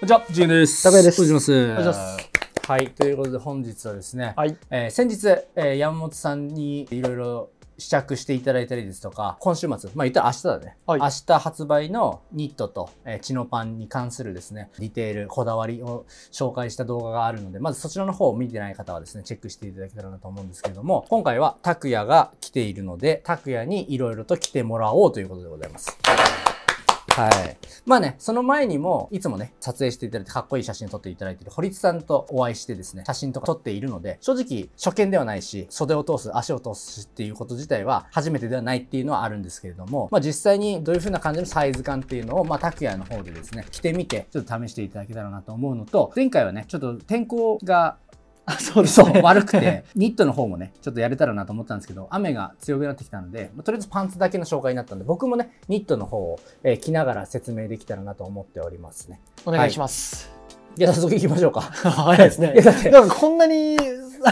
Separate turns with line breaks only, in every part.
こんにちは、ジンです。高谷です。おはようございます。はい、ということで本日はですね、はい、えー、先日、えー、山本さんにいろいろ試着していただいたりですとか、今週末、まあ言ったら明日だね。はい、明日発売のニットと、えー、チノパンに関するですね、ディテール、こだわりを紹介した動画があるので、まずそちらの方を見てない方はですね、チェックしていただけたらなと思うんですけれども、今回は拓也が来ているので、拓也にいろいろと来てもらおうということでございます。はい。まあね、その前にも、いつもね、撮影していただいて、かっこいい写真撮っていただいている堀津さんとお会いしてですね、写真とか撮っているので、正直、初見ではないし、袖を通す、足を通すっていうこと自体は、初めてではないっていうのはあるんですけれども、まあ実際にどういう風な感じのサイズ感っていうのを、まあ、拓也の方でですね、着てみて、ちょっと試していただけたらなと思うのと、前回はね、ちょっと天候がそうです、ね、そう悪くてニットの方もねちょっとやれたらなと思ったんですけど雨が強くなってきたんでとりあえずパンツだけの紹介になったんで僕もねニットの方を、えー、着ながら説明できたらなと思っておりますねお願いします、
はいじゃあ早速行きましょうか。早いですね。いやだって、かこんなに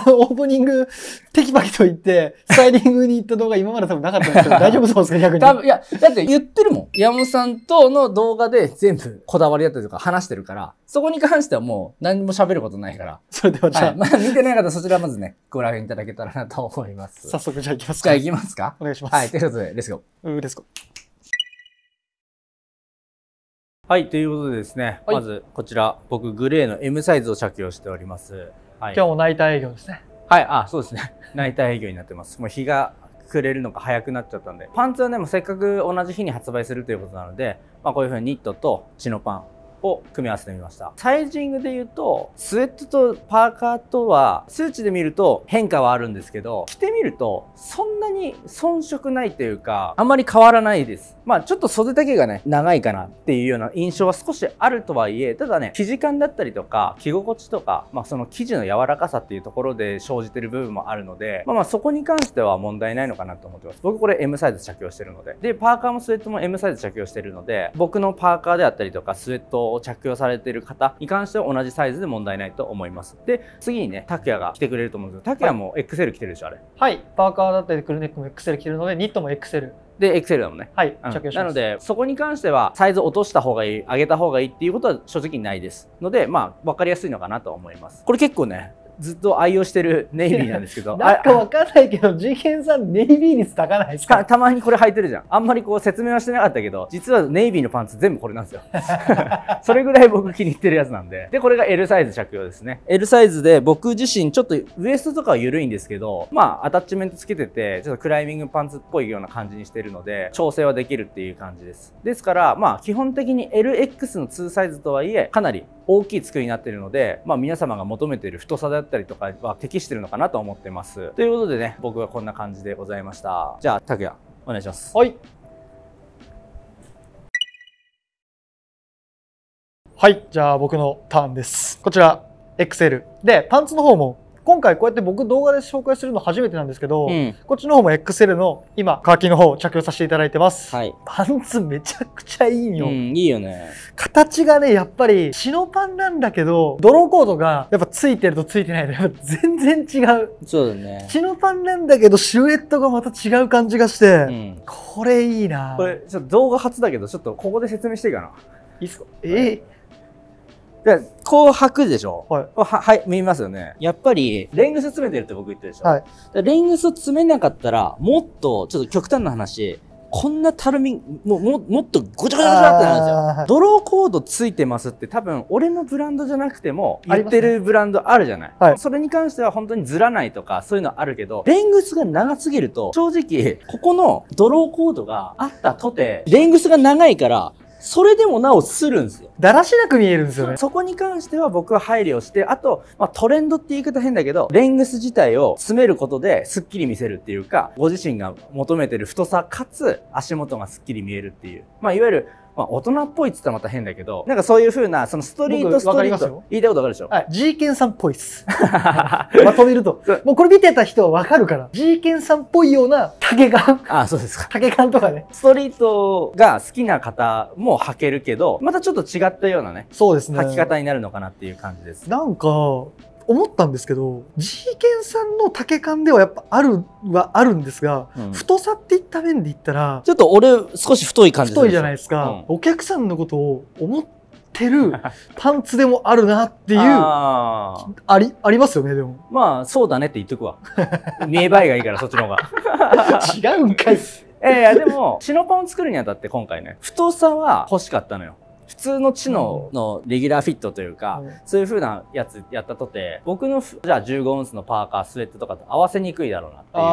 オープニング、テキパキと言って、スタイリングに行った動画今まで多分なかったんですけど、大丈夫そうですか逆
に。多分、いや、だって言ってるもん。山本さんとの動画で全部こだわりだったりとか話してるから、そこに関してはもう何も喋ることないから。それではじゃあ。はい、まあ見てない方そちらまずね、ご覧いただけたらなと思います。早速じゃあ行きますか。じゃあ行きますか。お願いします。はい、ということで、レッツゴー。うん、レッツゴー。はい、ということでですね、はい、まずこちら、僕グレーの M サイズを着用しております。はい、今日も
ナイター営業ですね。
はい、あ、そうですね。ナイター営業になってます。もう日が暮れるのが早くなっちゃったんで。パンツはね、もうせっかく同じ日に発売するということなので、まあ、こういうふうにニットとチノパンを組み合わせてみましたサイジングで言うとスウェットとパーカーとは数値で見ると変化はあるんですけど着てみるとそんなに遜色ないというかあんまり変わらないですまあちょっと袖丈がね長いかなっていうような印象は少しあるとはいえただね生地感だったりとか着心地とか、まあ、その生地の柔らかさっていうところで生じてる部分もあるので、まあ、まあそこに関しては問題ないのかなと思ってます僕これ M サイズ着用してるのででパーカーもスウェットも M サイズ着用してるので僕のパーカーであったりとかスウェットを着用されている方に関しては同じサイズで問題ないと思いますで次にね拓也が着てくれると思うんですけど拓也も XL 着てるでしょあれ
はいパーカーだったりクルネックも XL 着てるのでニットも XL で、エクセ
ルだもんね。はい、うん、着用しまなので、そこに関しては、サイズ落とした方がいい、上げた方がいいっていうことは正直ないです。ので、まあ、わかりやすいのかなと思います。これ結構ね、ずっと愛用してるネイビーなんですけど なんか
わかんないけど次元さんネイビー率高ないですかたまにこれ履いてるじゃんあ
んまりこう説明はしてなかったけど実はネイビーのパンツ全部これなんですよ それぐらい僕気に入ってるやつなんででこれが L サイズ着用ですね L サイズで僕自身ちょっとウエストとかは緩いんですけどまあアタッチメントつけててちょっとクライミングパンツっぽいような感じにしてるので調整はできるっていう感じですですからまあ基本的に LX の2サイズとはいえかなり大きい作りになってるのでまあ皆様が求めてる太さだったりとかは適してるのかなと思ってます。ということでね、僕はこんな感じでございました。じゃあ、拓也、お願いします。はい。
はい、じゃあ僕のターンです。こちら、XL。で、パンツの方も今回こうやって僕動画で紹介するの初めてなんですけど、うん、こっちの方も XL の今カーキの方を着用させていただいてます、はい、パンツめちゃくちゃいいよ、うん、いいよね形がねやっぱり白パンなんだけどドローコードがやっぱついてるとついてないと全然違うそうだね白パンなんだけどシルエットがまた違う感じがして、うん、これいいなこ
れちょっと動画初だけどちょっとここで説明していいかないいっすかえー、で、こう履くでしょはい。はい、見えますよね。やっぱり、レングス詰めてるって僕言ってるでしょはい。レングスを詰めなかったら、もっと、ちょっと極端な話、こんなたるみ、もう、も、もっとごちゃごちゃごちゃってなるんですよ。ドローコードついてますって多分、俺のブランドじゃなくても、言ってるブランドあるじゃない、ねはい、それに関しては本当にずらないとか、そういうのあるけど、レングスが長すぎると、正直、ここのドローコードがあったとて、レングスが長いから、それでもなおするんですよ。だらしなく見えるんですよね。そこに関しては僕は配慮して、あと、まあ、トレンドって言い方変だけど、レングス自体を詰めることで、スッキリ見せるっていうか、ご自身が求めてる太さ、かつ足元がスッキリ見えるっていう。まあ、いわゆる、まあ、大人っぽいっつったらまた変だけど、なんかそういうふうな、そのストリートストリート。
言いたいことわかるでしょはい。ーケンさんっぽいっす。まとめると。もうこれ見てた人はわかるから。ジーケンさんっぽいような竹缶。あそうですか。竹缶とかね。
ストリートが好きな方も履けるけど、またちょっと違ったようなね。そうですね。履き方になるのかなっていう感じです。
なんか、思ったんですけど G ンさんの竹感ではやっぱあるはあるんですが、うん、太さっていった面で言ったらちょっと俺少し太い感じ太いじゃないですか、うん、お客さんのことを思ってる パンツでもあるなっていうありありますよねでもまあそうだねって言っと
くわ見栄 えがいいからそっちの方が違うんかい
えー、いやでも、
チノパンを作るにあたって今回ね、太さは欲しかったのよ。普通の知能のレギュラーフィットというか、うん、そういう風なやつやったとて、僕の、じゃあ15オンスのパーカー、スウェットとかと合わせにくいだろうなっていうう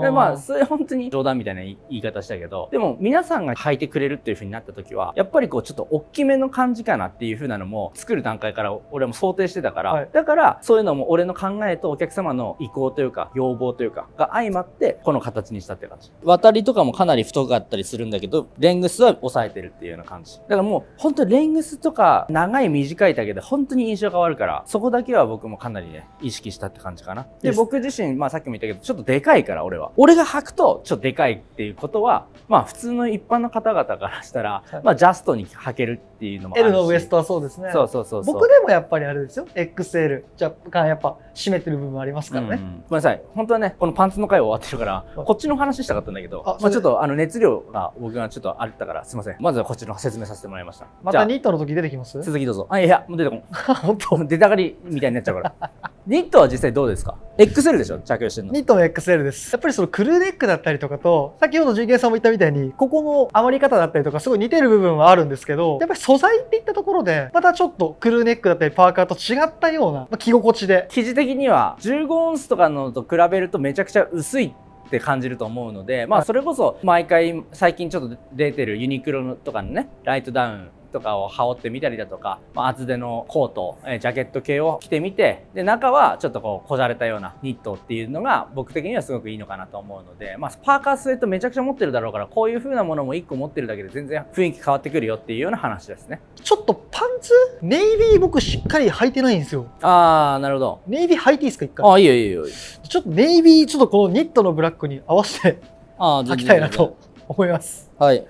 な。で、まあ、それ本当に冗談みたいな言い方したけど、でも皆さんが履いてくれるっていう風になった時は、やっぱりこうちょっと大きめの感じかなっていう風なのも作る段階から俺も想定してたから、はい、だからそういうのも俺の考えとお客様の意向というか、要望というか、が相まって、この形にしたって感じ。渡りとかもかなり太かったりするんだけど、レングスは抑えてるっていうような感じ。だからもう、本当レングスとか長い短いだけで本当に印象が変わるからそこだけは僕もかなりね意識したって感じかなで僕自身まあさっきも言ったけどちょっとでかいから俺は俺が履くとちょっとでかいっていうことはまあ普通の一般の方々からしたら、はい、まあジャストに履けるっていうのもあるし L のウエストはそうですねそうそうそう僕で
もやっぱりあれですよ XL 若干やっぱ締めてる部分ありますからね、うんうん、ご
めんなさい本当はねこのパンツの回終わってるから、こっちの話したかったんだけどまあ、ちょっとあの熱量が僕がちょっとあったからすいませんまずはこっちの説明させてもらいましたまたニットの時出てきます続きどうぞあいやもう出てこん 本当出たがりみたいになっちゃうから ニットは実際どうですか XL
でしょ着用してるのニットも XL ですやっぱりそのクルーネックだったりとかと先ほど純平さんも言ったみたいにここも余り方だったりとかすごい似てる部分はあるんですけどやっぱり素材っていったところでまたちょっとクルーネックだったりパーカーと違ったような、まあ、着心地で生地的には15オンスとか
のと比べるとめちゃくちゃ薄いっって感じると思うので、まあ、それこそ毎回最近ちょっと出てるユニクロとかのねライトダウンとかを羽織ってみたりだとか、ま厚手のコート、えジャケット系を着てみてで中はちょっとこうこじゃれたようなニットっていうのが僕的にはすごくいいのかなと思うので、まあ、パーカースウェットめちゃくちゃ持ってるだろうからこういう風なものも1個持ってるだけで全然雰囲気変わってくるよっていうような話ですね
ちょっとパンツネイビー僕しっかり履いてないんですよああなるほどネイビー履いていいですか一回ああいいよいいよいいちょっとネイビーちょっとこのニットのブラックに合わせてあ履きたいなと思いますはい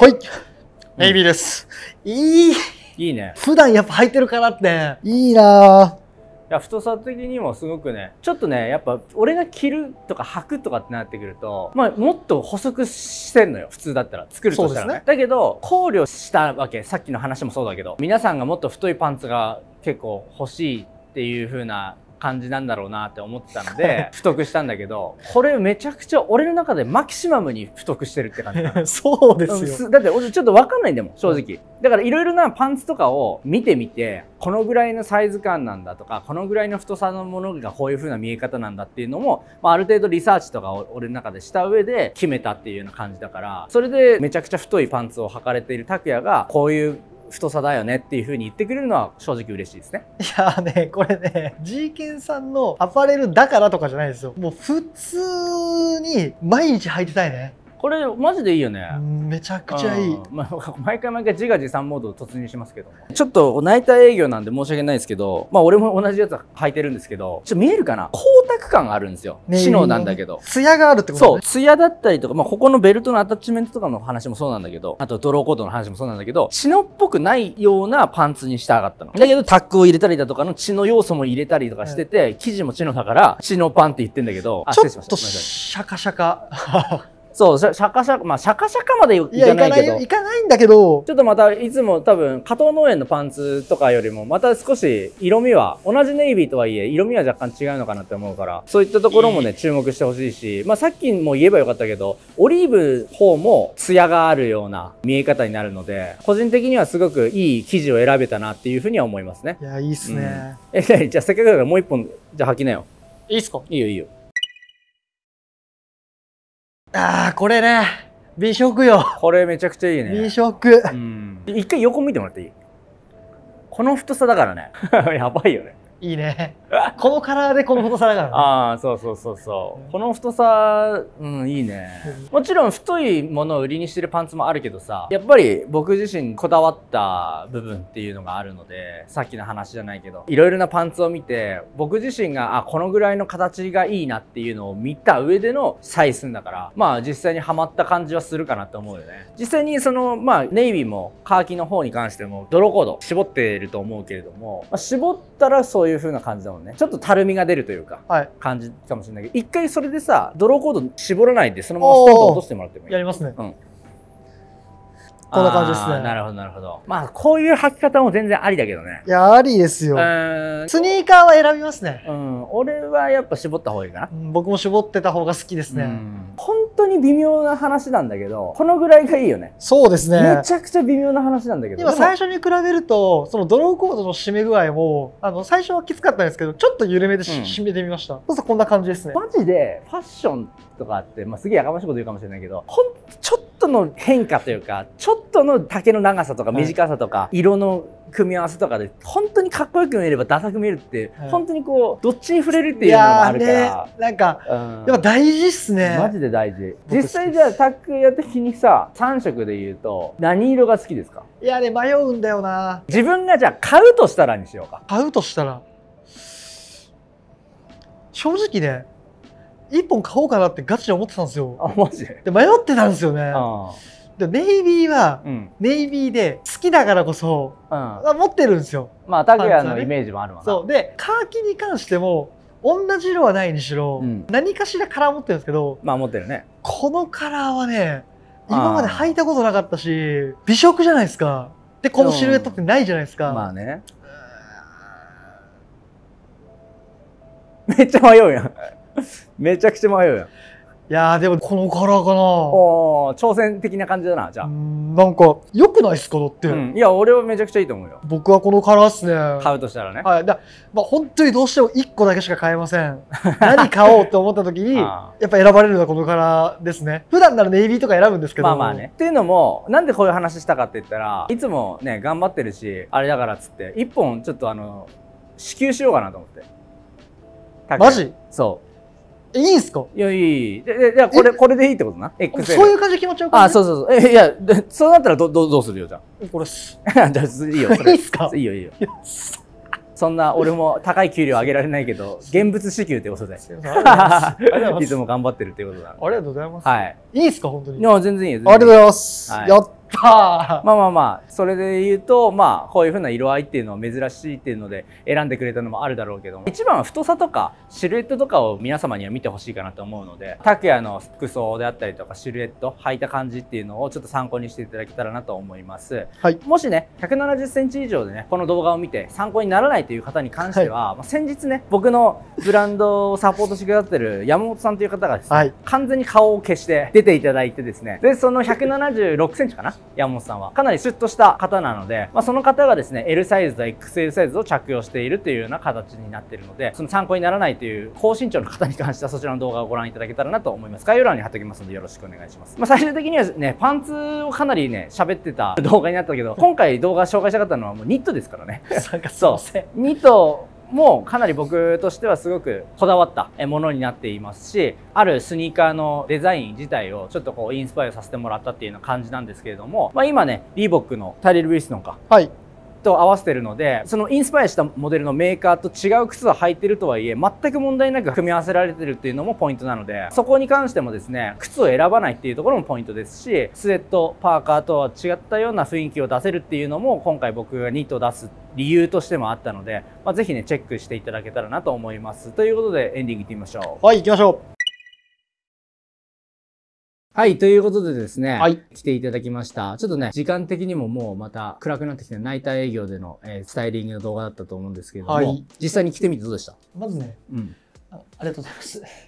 はい。ネイビーです。いい。いいね。普段やっぱ履いてるからって。いいな
いや太さ的にもすごくねちょっとねやっぱ俺が着るとか履くとかってなってくると、まあ、もっと補足してんのよ普通だったら作るとしたらね、ね、だけど考慮したわけさっきの話もそうだけど皆さんがもっと太いパンツが結構欲しいっていう風な感じなんだろうなって思ってたので不得 したんだけどこれめちゃくちゃ俺の中でマキシマムに不得してるって感じ
そうですよ
だって俺ちょっと分かんないんだもん正直、うん、だからいろいろなパンツとかを見てみてこのぐらいのサイズ感なんだとかこのぐらいの太さのものがこういう風な見え方なんだっていうのも、まあ、ある程度リサーチとかを俺の中でした上で決めたっていうような感じだからそれでめちゃくちゃ太いパンツを履かれている拓也がこういう太さだよねっていうふうに言ってくれるのは正直嬉しいですねいやーね
これね G ケンさんのアパレルだからとかじゃないですよもう普通に毎日履いてたいねこれマジでい
いよねめちゃくちゃいい、まあ、毎回毎回自画自賛モード突入しますけどちょっと内ー営業なんで申し訳ないですけどまあ俺も同じやつ履いてるんですけどちょっと見えるかな光沢感あるんですよ知能なんだけど艶があるってこと、ね、そう艶だったりとか、まあ、ここのベルトのアタッチメントとかの話もそうなんだけどあとドローコードの話もそうなんだけど血のっぽくないようなパンツにしたかったのだけどタックを入れたりだとかの血の要素も入れたりとかしてて、はい、生地も血のだから血のパンって言ってんだけどちょっとシ
ャカシャカ
そう、シャカシャカ、まあ、シャカシャカまでいかないけど。い
かないんだけど。ちょっとまた、い
つも多分、加藤農園のパンツとかよりも、また少し色味は、同じネイビーとはいえ、色味は若干違うのかなって思うから、そういったところもね、注目してほしいし、まあ、さっきも言えばよかったけど、オリーブ方も、ツヤがあるような見え方になるので、個人的にはすごくいい生地を選べたなっていうふうには思いますね。いや、
いいっすね。
うん、え、じゃあせっかくだからもう一本、じゃあ履きなよ。いいっすかいいよ、いいよ。ああ、これね。美食よ。これめちゃくちゃいいね。美食。うん。一回横見てもらっていいこの太さだからね。やばいよね。いいね。このカラーでこの太さだから、ね、ああそうそうそうそうこの太さうんいいねもちろん太いものを売りにしてるパンツもあるけどさやっぱり僕自身こだわった部分っていうのがあるのでさっきの話じゃないけどいろいろなパンツを見て僕自身があこのぐらいの形がいいなっていうのを見た上でのサイズだからまあ実際にはまった感じはするかなと思うよね実際にそのまあネイビーもカーキの方に関しても泥コード絞っていると思うけれども、まあ、絞ったらそういう風な感じだもんねちょっとたるみが出るというか、はい、感じかもしれないけど一回それでさドローコード絞らないでそのままストンと落としてもらってもいいやりますね、うん
こんな感じですね。なるほ
ど、なるほど。ま
あ、こういう履き方も全然ありだけどね。いや、ありですよ。スニーカーは選びますね。うん。俺はやっぱ絞った方がいいかな。うん、僕も絞ってた方が好きですね。本
当に微妙な話なんだけど、このぐらいがいいよね。そうですね。めちゃくちゃ微妙な話なんだけど。今最
初に比べると、そのドローコードの締め具合も、あの、最初はきつかったんですけど、ちょっと緩めで、うん、締めてみました。そうそう、こんな感じですね。マジで、ファッションとかって、まあ、すげえやか
ましいこと言うかもしれないけど、ほんちょとの変化というかちょっとの丈の長さとか短さとか、色の組み合わせとかで本当にかっこよく見えればダサく見えるって、はい、本当にこうどっちに触れるっていうのもあるから、ね、なんか、うん、やっぱ大事っすねマジで大事実際じゃあタックやった日にさ3色で言うと何色が好きですか
いやね迷うんだよな自分がじゃあ買うとしたらにしようか買うとしたら正直ね1本買おうかなってガチで思ってたんですよあマジでで迷ってたんですよねでネイビーは、うん、ネイビーで好きだからこそ、うん、持ってるんですよまあ拓哉のイメージもあるわな、ね、そうでカーキに関しても同じ色はないにしろ、うん、何かしらカラー持ってるんですけどまあ持ってるねこのカラーはね今まで履いたことなかったし美食じゃないですかでこのシルエットってないじゃないですか、まあねめっちゃ迷うやん めちゃくちゃ迷うやん。いやでもこの
カラーかなお挑戦的な感じだなじゃあなんかよくないっすかだって、うん、い
や俺はめちゃくちゃいいと思うよ僕はこのカラーっすね買うとしたらねはいだまあ本当にどうしても1個だけしか買えません 何買おうって思った時に やっぱ選ばれるのはこのカラーですね普段ならネイビーとか選ぶんですけどまあまあねっていうのもなんでこういう話したかって言ったらいつも
ね頑張ってるしあれだからっつって1本ちょっとあの支給しようかなと思ってマジそういいんすかいや、いい。で、じゃこれ、これでいいってことな。XL。そういう感じで気持ちよくないあ、そうそうそう。え、いや、そうなったらど、どどうするよ、じゃ
あ。これっす。じゃあ、いいよ。いいっすか
いいよ、いいよ。そんな、俺も高い給料上げられないけど、現物支給ってことよ。いつも頑張ってるってことだ。ありがとうございます。はい。いいっすか、本当に。いや、全然いいよ。ありがとうございます。はい、やっっまあまあまあそれで言うとまあこういうふうな色合いっていうのは珍しいっていうので選んでくれたのもあるだろうけども一番は太さとかシルエットとかを皆様には見てほしいかなと思うので拓也の服装であったりとかシルエット履いた感じっていうのをちょっと参考にしていただけたらなと思います、はい、もしね1 7 0ンチ以上でねこの動画を見て参考にならないという方に関しては、はい、先日ね僕のブランドをサポートしてくださってる山本さんという方がですね、はい、完全に顔を消して出ていただいてですねでその1 7 6センチかな山本さんは。かなりシュッとした方なので、まあ、その方がですね、L サイズと XL サイズを着用しているというような形になっているので、その参考にならないという高身長の方に関してはそちらの動画をご覧いただけたらなと思います。概要欄に貼っておきますのでよろしくお願いします。まあ、最終的にはね、パンツをかなりね、喋ってた動画になったけど、今回動画紹介したかったのはもうニットですからね。そう。ニットもかなり僕としてはすごくこだわったものになっていますしあるスニーカーのデザイン自体をちょっとこうインスパイアさせてもらったっていうような感じなんですけれども、まあ、今ねリーボックのタイレル・ウィスノか、はい、と合わせてるのでそのインスパイアしたモデルのメーカーと違う靴を履いてるとはいえ全く問題なく組み合わせられてるっていうのもポイントなのでそこに関してもですね靴を選ばないっていうところもポイントですしスウェットパーカーとは違ったような雰囲気を出せるっていうのも今回僕がニットを出す理由としてもあったので、まあ、ぜひねチェックしていただけたらなと思いますということでエンディングいってみましょうはい行きましょうはい、ということでですね、はい、来ていただきました。ちょっとね、時間的にももうまた暗くなってきて、ナイター営業での、えー、スタイリングの動画だったと思うんですけれども、はい、実際に来てみてどうでした
まずね、うんあ、ありがとうございます。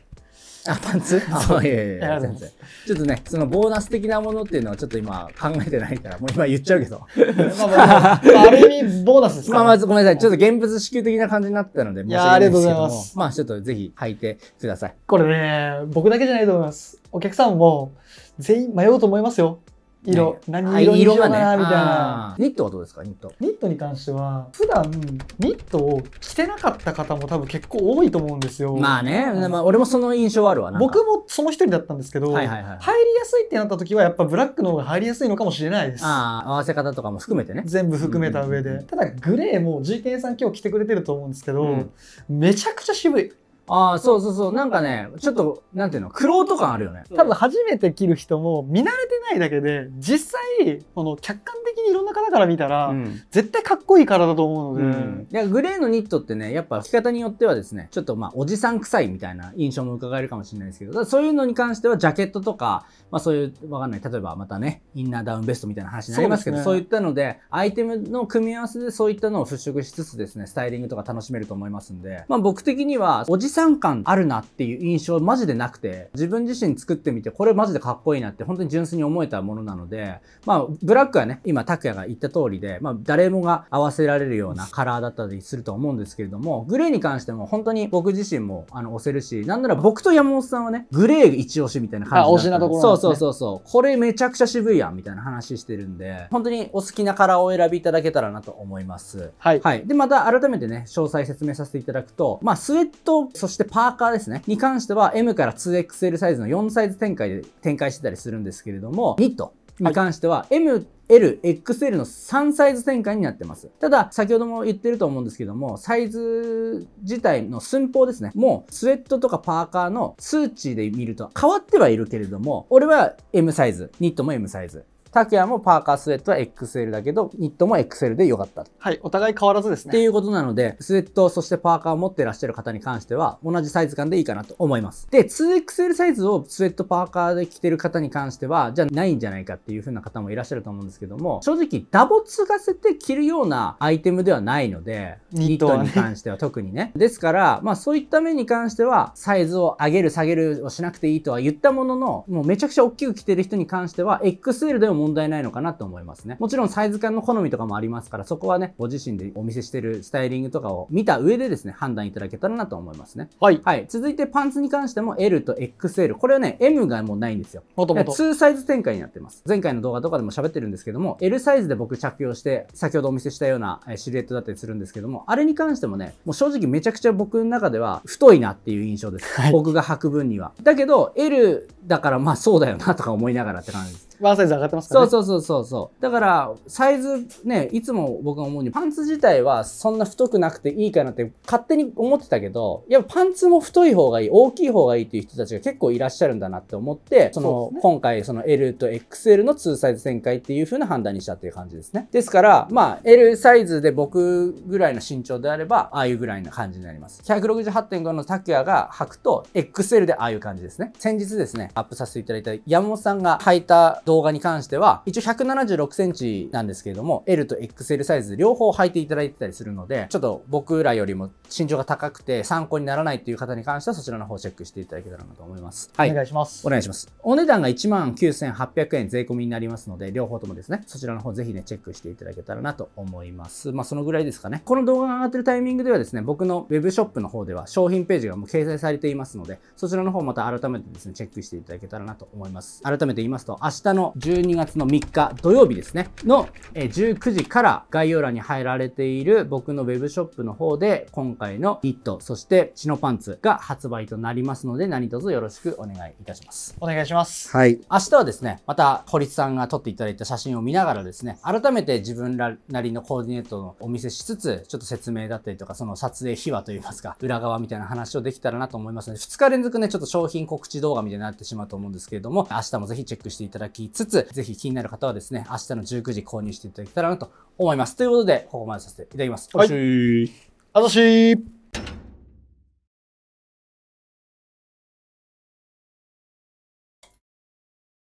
あ、パンツ あ、いやいや全然。
ちょっとね、そのボーナス的なものっていうのはちょっと今考えてないから、もう今言っちゃうけど。まあまあ、まあ、ある意味ボーナスですか、ね、まあまずごめんなさい。ちょっと現物支給的な感じになったので、申し訳ないですけども。いやありがとうございます。まあちょっとぜひ履いてください。
これね、僕だけじゃないと思います。お客さんも全員迷うと思いますよ。色、何色にしようかな、みたいな、ニットはどうですか、ニット。ニットに関しては、普段、ニットを着てなかった方も多分結構多いと思うんですよ。まあね、まあ俺もその印象あるわな。僕もその一人だったんですけど、はいはいはい、入りやすいってなった時は、やっぱブラックの方が入りやすいのかもしれないです。ああ、合わせ方とかも含めてね。全部含めた上で。うん、ただ、グレーも G 店さん今日着てくれてると思うんですけど、うん、めちゃくちゃ渋い。ああ、そうそうそう。なんかね、ちょっと、なんていうの、苦労とかあるよね。多分初めて着る人も見慣れてないだけで、実際、この客観的にいろんな方から見たら、うん、絶対かっこいいからだと思うので。うん、グレーのニットってね、やっぱ着方によってはです
ね、ちょっとまあ、おじさん臭いみたいな印象も伺えるかもしれないですけど、そういうのに関してはジャケットとか、まあそういう、わかんない。例えばまたね、インナーダウンベストみたいな話になりますけど、そう、ね,、いったので、アイテムの組み合わせでそういったのを払拭しつつですね、スタイリングとか楽しめると思いますんで、まあ僕的には、おじさん産感あるなっていう印象マジでなくて、自分自身作ってみて、これマジでかっこいいなって本当に純粋に思えたものなので、まあ、ブラックはね、今、拓也が言った通りで、まあ、誰もが合わせられるようなカラーだったりすると思うんですけれども、グレーに関しても本当に僕自身も、あの、押せるし、なんなら僕と山本さんはね、グレー一押しみたいな感じで。あ、押しなところ、ね、そうそうそうそう。これめちゃくちゃ渋いやん、みたいな話してるんで、本当にお好きなカラーをお選びいただけたらなと思います。はい。はい。で、また改めてね、詳細説明させていただくと、まあ、スウェットそしてパーカーですね。に関しては M から 2XL サイズの4サイズ展開で展開してたりするんですけれども、ニットに関しては M L、XL の3サイズ展開になってます。ただ、先ほども言ってると思うんですけども、サイズ自体の寸法ですね。もう、スウェットとかパーカーの数値で見ると変わってはいるけれども、俺は M サイズ、ニットも M サイズ。拓也もパーカースウェットは XL だけど、ニットも XL でよかった。はい、お互い変わらずですね。っていうことなので、スウェット、そしてパーカーを持ってらっしゃる方に関しては、同じサイズ感でいいかなと思います。で、2XL サイズをスウェット、パーカーで着てる方に関しては、じゃあないんじゃないかっていう風な方もいらっしゃると思うんですけども、正直、ダボつがせて着るようなアイテムではないので、ニットに関しては特にね。ですから、まあそういった面に関しては、サイズを上げる、下げるをしなくていいとは言ったものの、もうめちゃくちゃ大きく着てる人に関しては、XL でも問題ないのかなと思いますね。もちろんサイズ感の好みとかもありますから、そこはね、ご自身でお見せしてるスタイリングとかを見た上でですね、判断いただけたらなと思いますね。はい。はい。続いてパンツに関しても L と XL。これはね、M がもうないんですよ。もともと。2サイズ展開になってます。前回の動画とかでも喋ってるんですけども、L サイズで僕着用して、先ほどお見せしたようなシルエットだったりするんですけども、あれに関してもね、もう正直めちゃくちゃ僕の中では太いなっていう印象です。はい、僕が履く分には。だけど、L だからまあそうだよなとか思いながらって感じです。ワンサイズ上がってますからね。そうそうそうそう。だから、サイズね、いつも僕が思うに、パンツ自体はそんな太くなくていいかなって勝手に思ってたけど、やっぱパンツも太い方がいい、大きい方がいいっていう人たちが結構いらっしゃるんだなって思って、その、ね、今回その L と XL の2サイズ展開っていう風な判断にしたっていう感じですね。ですから、まあ、L サイズで僕ぐらいの身長であれば、ああいうぐらいの感じになります。168.5の拓也が履くと、XL でああいう感じですね。先日ですね、アップさせていただいた山本さんが履いた動画に関しては、一応176センチなんですけれども、L と XL サイズ両方履いていただいてたりするので、ちょっと僕らよりも身長が高くて参考にならないという方に関してはそちらの方チェックしていただけたらなと思います。はい。お願いします。お願いします。お値段が19,800円税込みになりますので、両方ともですね、そちらの方ぜひね、チェックしていただけたらなと思います。まあ、そのぐらいですかね。この動画が上がってるタイミングではですね、僕の web ショップの方では商品ページがもう掲載されていますので、そちらの方また改めてですね、チェックしていただけたらなと思います。改めて言いますと、明日のの12月の3日土曜日ですね、の19時から概要欄に入られている僕の web ショップの方で今回のニット、そしてチノパンツが発売となりますので何卒よろしくお願いいたします。
お願いします。は
い。明日はですね、また堀さんが撮っていただいた写真を見ながらですね、改めて自分らなりのコーディネートのお見せしつつ、ちょっと説明だったりとか、その撮影秘話といいますか、裏側みたいな話をできたらなと思いますので、2日連続ね、ちょっと商品告知動画みたいになってしまうと思うんですけれども、明日もぜひチェックしていただきつつ、ぜひ気になる方はですね、明日の19時購入していただけたらなと思
います。ということで、ここまでさせていただきます。おいし、はい、あざしー